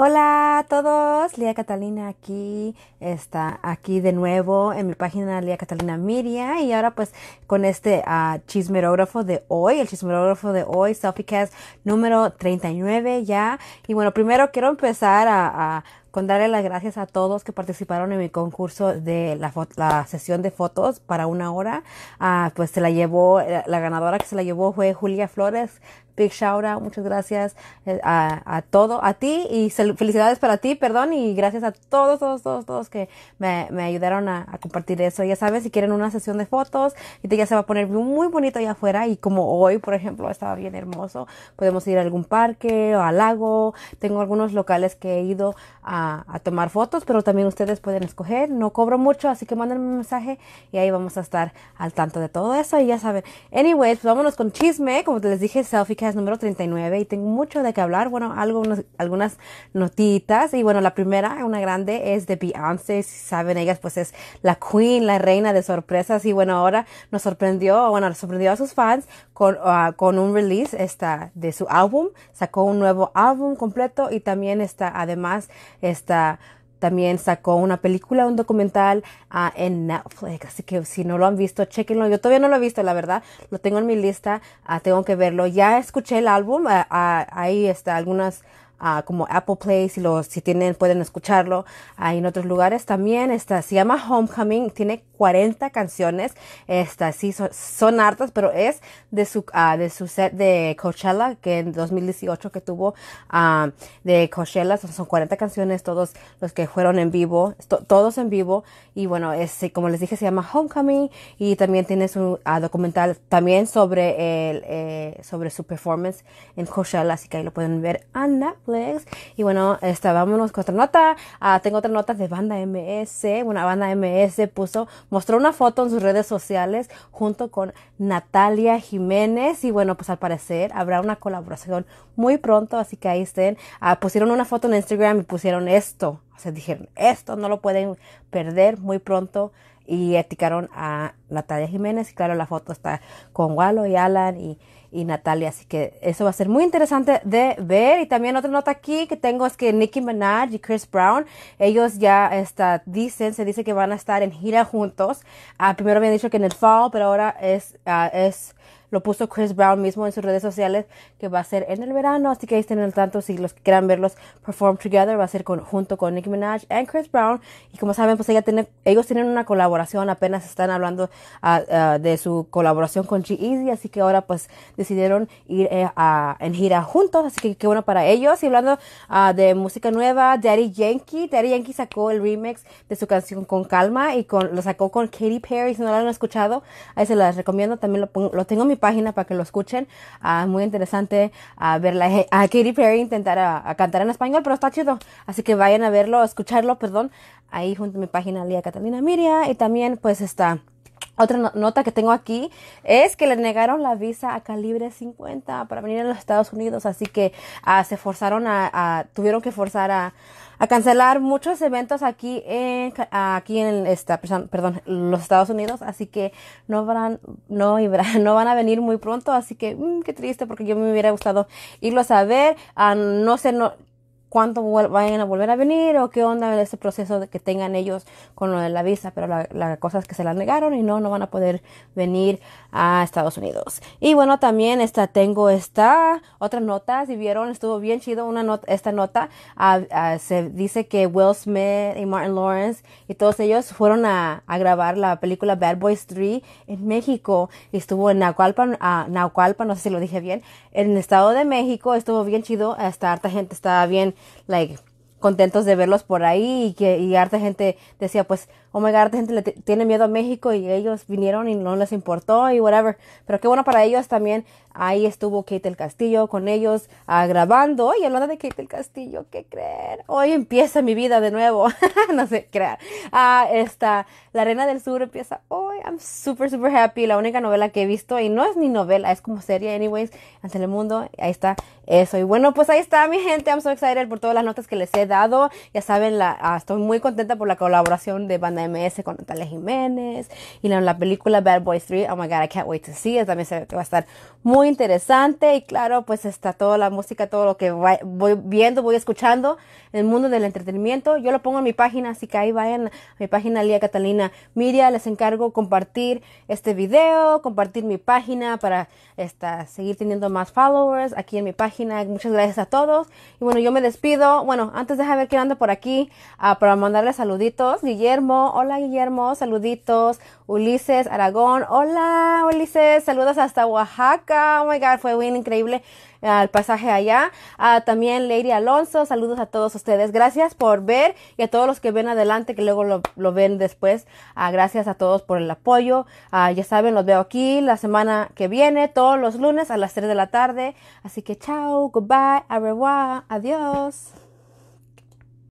Hola a todos, Lía Catalina aquí, está aquí de nuevo en mi página Lía Catalina Miria y ahora pues con este ah, chismerógrafo de hoy, el chismerógrafo de hoy, Selfiecast número 39 ya. Y bueno, primero quiero empezar a darle las gracias a todos que participaron en mi concurso de la, la sesión de fotos para una hora. Ah, pues se la llevó, eh, la ganadora que se la llevó fue Julia Flores. Big shout out, muchas gracias eh, a, a todo, a ti y felicidades para ti, perdón, y gracias a todos, todos, todos, todos que me, me ayudaron a, a, compartir eso. Ya sabes si quieren una sesión de fotos, y te, ya se va a poner muy bonito allá afuera y como hoy, por ejemplo, estaba bien hermoso, podemos ir a algún parque o al lago. Tengo algunos locales que he ido a a, tomar fotos, pero también ustedes pueden escoger. No cobro mucho, así que mándenme un mensaje y ahí vamos a estar al tanto de todo eso. Y ya saben. Anyways, pues vámonos con chisme. Como te les dije, Selfie es número 39 y tengo mucho de qué hablar. Bueno, algo, algunas notitas. Y bueno, la primera, una grande, es de Beyoncé. Si saben, ellas pues es la queen, la reina de sorpresas. Y bueno, ahora nos sorprendió, bueno, sorprendió a sus fans con, ah, con, un release esta de su álbum, sacó un nuevo álbum completo y también está, además, está, también sacó una película, un documental ah, en Netflix. Así que si no lo han visto, chequenlo. Yo todavía no lo he visto, la verdad. Lo tengo en mi lista, ah, tengo que verlo. Ya escuché el álbum, ahí está algunas como Apple Play, si, los si tienen, pueden escucharlo. hay en otros lugares también, esta, se llama Homecoming, tiene 40 canciones, esta, sí, son, son hartas, pero es de su, ah, de su set de Coachella, que en 2018 que tuvo ah, de Coachella, son, son, 40 canciones, todos los que fueron en vivo, todos en vivo, y bueno, es, como les dije, se llama Homecoming, y también tiene su ah, documental también sobre el, eh, sobre su performance en Coachella, así que ahí lo pueden ver, anda y bueno, estábamos vámonos con otra nota. Ah, tengo otra nota de Banda MS. Una Banda MS puso, mostró una foto en sus redes sociales junto con Natalia Jiménez. Y bueno, pues al parecer habrá una colaboración muy pronto, así que ahí estén. Ah, pusieron una foto en Instagram y pusieron esto. O sea, dijeron, esto no lo pueden perder muy pronto y eticaron a Natalia Jiménez. Y claro, la foto está con Walo y Alan y y Natalia. Así que eso va a ser muy interesante de ver. Y también otra nota aquí que tengo es que Nicki Minaj y Chris Brown, ellos ya dicen, se dice que van a estar en gira juntos. primero ah, primero habían dicho que en el fall, pero ahora es, ah, es lo puso Chris Brown mismo en sus redes sociales, que va a ser en el verano, así que ahí estén al tanto si los que quieran verlos perform together, va a ser con, junto con Nicki Minaj y Chris Brown, y como saben, pues ellos tienen una colaboración, apenas están hablando ah, ah, de su colaboración con g Easy así que ahora pues decidieron ir eh, a, en gira juntos, así que qué bueno para ellos, y hablando ah, de música nueva, Daddy Yankee, Daddy Yankee sacó el remix de su canción Con Calma, y con, lo sacó con Katy Perry, si no lo han escuchado, ahí se las recomiendo, también lo, lo tengo en mi página para que lo escuchen. Ah, muy interesante a ah, verla eh, a Katy Perry intentar ah, a, cantar en español, pero está chido. Así que vayan a verlo, a escucharlo, perdón. Ahí junto a mi página Lía Catalina Miria y también pues está otra nota que tengo aquí es que le negaron la visa a calibre 50 para venir a los Estados Unidos, así que ah, se forzaron a, tuvieron que forzar a, a cancelar muchos eventos aquí en, aquí en esta, perdón, los Estados Unidos, así que no van, no, no van a venir muy pronto, así que mm, qué triste porque yo me hubiera gustado irlos a ver, a ah, no sé, no, cuánto vayan a volver a venir o qué onda ese proceso que tengan ellos con lo de la visa, pero la, la, cosa es que se la negaron y no, no van a poder venir a Estados Unidos. Y bueno, también esta, tengo esta otra nota, si vieron, estuvo bien chido una nota, esta nota, ah, ah, se dice que Will Smith y Martin Lawrence y todos ellos fueron a, grabar la película Bad Boys 3 en México y estuvo en Naucalpan, ah, Naucalpan, no sé si lo dije bien, en el Estado de México, estuvo bien chido, hasta harta gente estaba bien like, contentos de verlos por ahí y que y harta gente decía pues oh my god gente le tiene miedo a México y ellos vinieron y no les importó y whatever pero qué bueno para ellos también ahí estuvo Kate el Castillo con ellos ah, grabando grabando y hablando de Kate el Castillo que creer hoy empieza mi vida de nuevo no sé crear ah esta la arena del sur empieza hoy I'm super, super happy. La única novela que he visto, y no es ni novela, es como serie, anyways, en Telemundo. Ahí está eso. Y bueno, pues ahí está, mi gente. I'm so excited por todas las notas que les he dado. Ya saben, la, ah, estoy muy contenta por la colaboración de Banda MS con Natalia Jiménez. Y la, la película Bad Boys 3, oh my god, I can't wait to see it. También se, va a estar muy interesante. Y claro, pues está toda la música, todo lo que voy viendo, voy escuchando en el mundo del entretenimiento. Yo lo pongo en mi página, así que ahí vayan a mi página Lía Catalina Miria. Les encargo, compartir este video, compartir mi página para esta, seguir teniendo más followers aquí en mi página. Muchas gracias a todos. Y bueno, yo me despido. Bueno, antes de ver quién anda por aquí ah, para mandarle saluditos. Guillermo, hola Guillermo, saluditos. Ulises Aragón, hola Ulises, saludos hasta Oaxaca. Oh my God, fue bien increíble al pasaje allá. Ah, también Lady Alonso, saludos a todos ustedes. Gracias por ver y a todos los que ven adelante, que luego lo, ven después. Ah, gracias a todos por el apoyo. Ah, ya saben, los veo aquí la semana que viene, todos los lunes a las 3 de la tarde. Así que chao, goodbye, au revoir, adiós.